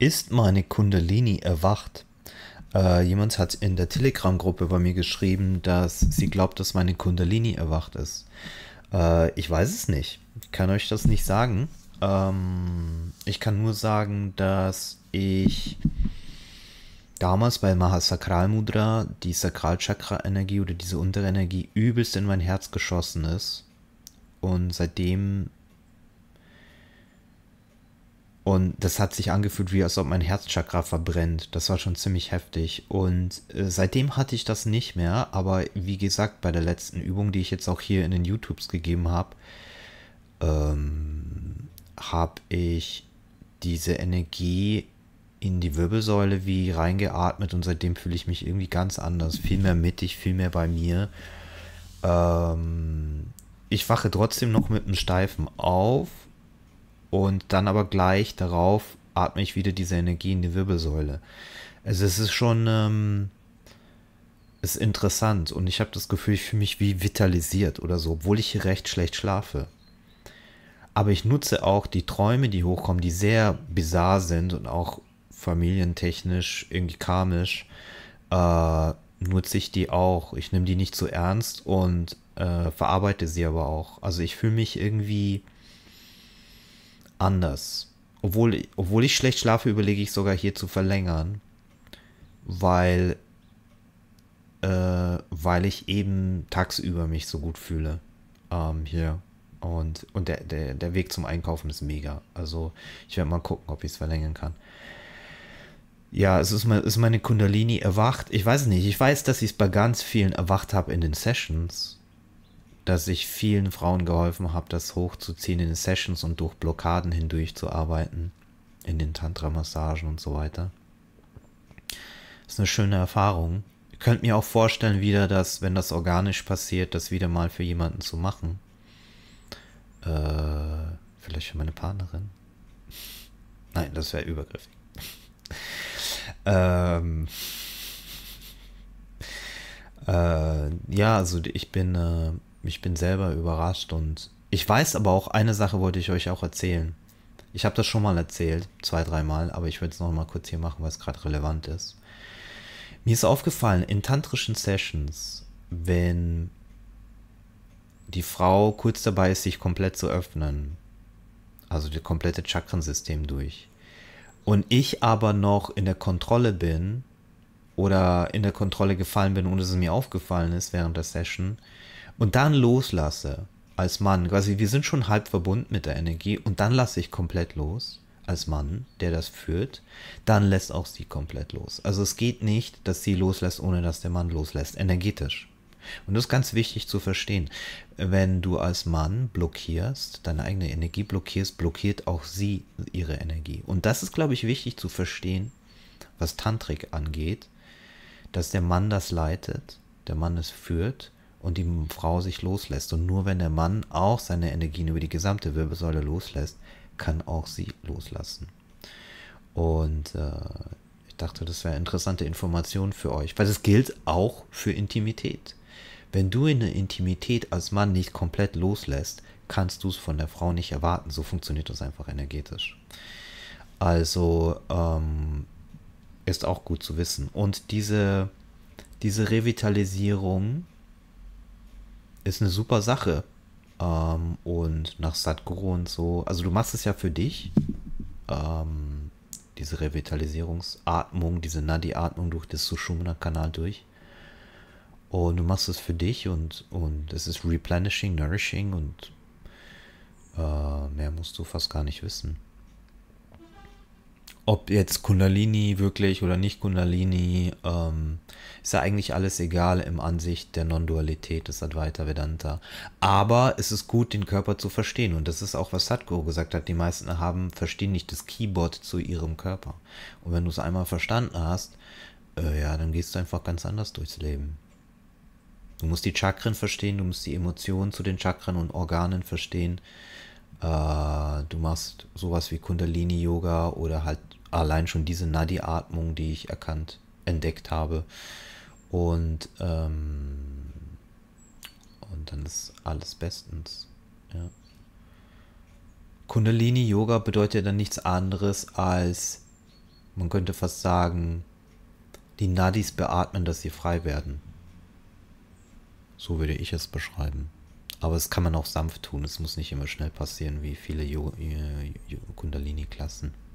ist meine Kundalini erwacht? Äh, jemand hat in der Telegram-Gruppe bei mir geschrieben, dass sie glaubt, dass meine Kundalini erwacht ist. Äh, ich weiß es nicht. Ich kann euch das nicht sagen. Ähm, ich kann nur sagen, dass ich damals bei Mahasakralmudra die Sakralchakra-Energie oder diese untere Energie übelst in mein Herz geschossen ist. Und seitdem und das hat sich angefühlt, wie als ob mein Herzchakra verbrennt. Das war schon ziemlich heftig. Und äh, seitdem hatte ich das nicht mehr. Aber wie gesagt, bei der letzten Übung, die ich jetzt auch hier in den YouTubes gegeben habe, ähm, habe ich diese Energie in die Wirbelsäule wie reingeatmet und seitdem fühle ich mich irgendwie ganz anders, viel mehr mittig, viel mehr bei mir. Ähm, ich wache trotzdem noch mit einem Steifen auf und dann aber gleich darauf atme ich wieder diese Energie in die Wirbelsäule. Also es ist schon ähm, ist interessant und ich habe das Gefühl, ich fühle mich wie vitalisiert oder so, obwohl ich hier recht schlecht schlafe. Aber ich nutze auch die Träume, die hochkommen, die sehr bizarr sind und auch familientechnisch, irgendwie karmisch, äh, nutze ich die auch. Ich nehme die nicht zu so ernst und äh, verarbeite sie aber auch. Also ich fühle mich irgendwie anders. Obwohl, obwohl ich schlecht schlafe, überlege ich sogar hier zu verlängern. Weil, äh, weil ich eben tagsüber mich so gut fühle. Ähm, hier. Und, und der, der, der Weg zum Einkaufen ist mega. Also ich werde mal gucken, ob ich es verlängern kann. Ja, es ist, mein, ist meine Kundalini erwacht. Ich weiß nicht. Ich weiß, dass ich es bei ganz vielen erwacht habe in den Sessions dass ich vielen Frauen geholfen habe, das hochzuziehen in Sessions und durch Blockaden hindurch zu arbeiten, in den Tantra-Massagen und so weiter. Das ist eine schöne Erfahrung. Ihr könnt mir auch vorstellen, wieder, dass, wenn das organisch passiert, das wieder mal für jemanden zu machen. Äh, vielleicht für meine Partnerin. Nein, das wäre übergriffig. ähm, äh, ja, also ich bin äh, ich bin selber überrascht und ich weiß aber auch, eine Sache wollte ich euch auch erzählen. Ich habe das schon mal erzählt, zwei, dreimal, aber ich würde es noch mal kurz hier machen, weil es gerade relevant ist. Mir ist aufgefallen, in tantrischen Sessions, wenn die Frau kurz dabei ist, sich komplett zu öffnen, also das komplette Chakrensystem durch, und ich aber noch in der Kontrolle bin oder in der Kontrolle gefallen bin und es mir aufgefallen ist während der Session, und dann loslasse als Mann, quasi wir sind schon halb verbunden mit der Energie und dann lasse ich komplett los als Mann, der das führt, dann lässt auch sie komplett los. Also es geht nicht, dass sie loslässt, ohne dass der Mann loslässt, energetisch. Und das ist ganz wichtig zu verstehen. Wenn du als Mann blockierst, deine eigene Energie blockierst, blockiert auch sie ihre Energie. Und das ist, glaube ich, wichtig zu verstehen, was Tantrik angeht, dass der Mann das leitet, der Mann es führt und die Frau sich loslässt. Und nur wenn der Mann auch seine Energien über die gesamte Wirbelsäule loslässt, kann auch sie loslassen. Und äh, ich dachte, das wäre interessante Information für euch, weil es gilt auch für Intimität. Wenn du in der Intimität als Mann nicht komplett loslässt, kannst du es von der Frau nicht erwarten. So funktioniert das einfach energetisch. Also ähm, ist auch gut zu wissen. Und diese, diese Revitalisierung ist eine super Sache. Ähm, und nach Sadhguru und so. Also du machst es ja für dich. Ähm, diese Revitalisierungsatmung, diese Nadi-Atmung durch das Sushumna-Kanal durch. Und du machst es für dich und, und es ist replenishing, nourishing und äh, mehr musst du fast gar nicht wissen ob jetzt Kundalini wirklich oder nicht Kundalini, ähm, ist ja eigentlich alles egal im Ansicht der Non-Dualität des Advaita Vedanta. Aber es ist gut, den Körper zu verstehen. Und das ist auch, was Sadhguru gesagt hat. Die meisten haben, verstehen nicht das Keyboard zu ihrem Körper. Und wenn du es einmal verstanden hast, äh, ja, dann gehst du einfach ganz anders durchs Leben. Du musst die Chakren verstehen, du musst die Emotionen zu den Chakren und Organen verstehen. Äh, du machst sowas wie Kundalini-Yoga oder halt allein schon diese Nadi-Atmung, die ich erkannt, entdeckt habe. Und, ähm, und dann ist alles bestens. Ja. Kundalini-Yoga bedeutet dann nichts anderes als, man könnte fast sagen, die Nadis beatmen, dass sie frei werden. So würde ich es beschreiben. Aber es kann man auch sanft tun. Es muss nicht immer schnell passieren, wie viele äh, Kundalini-Klassen.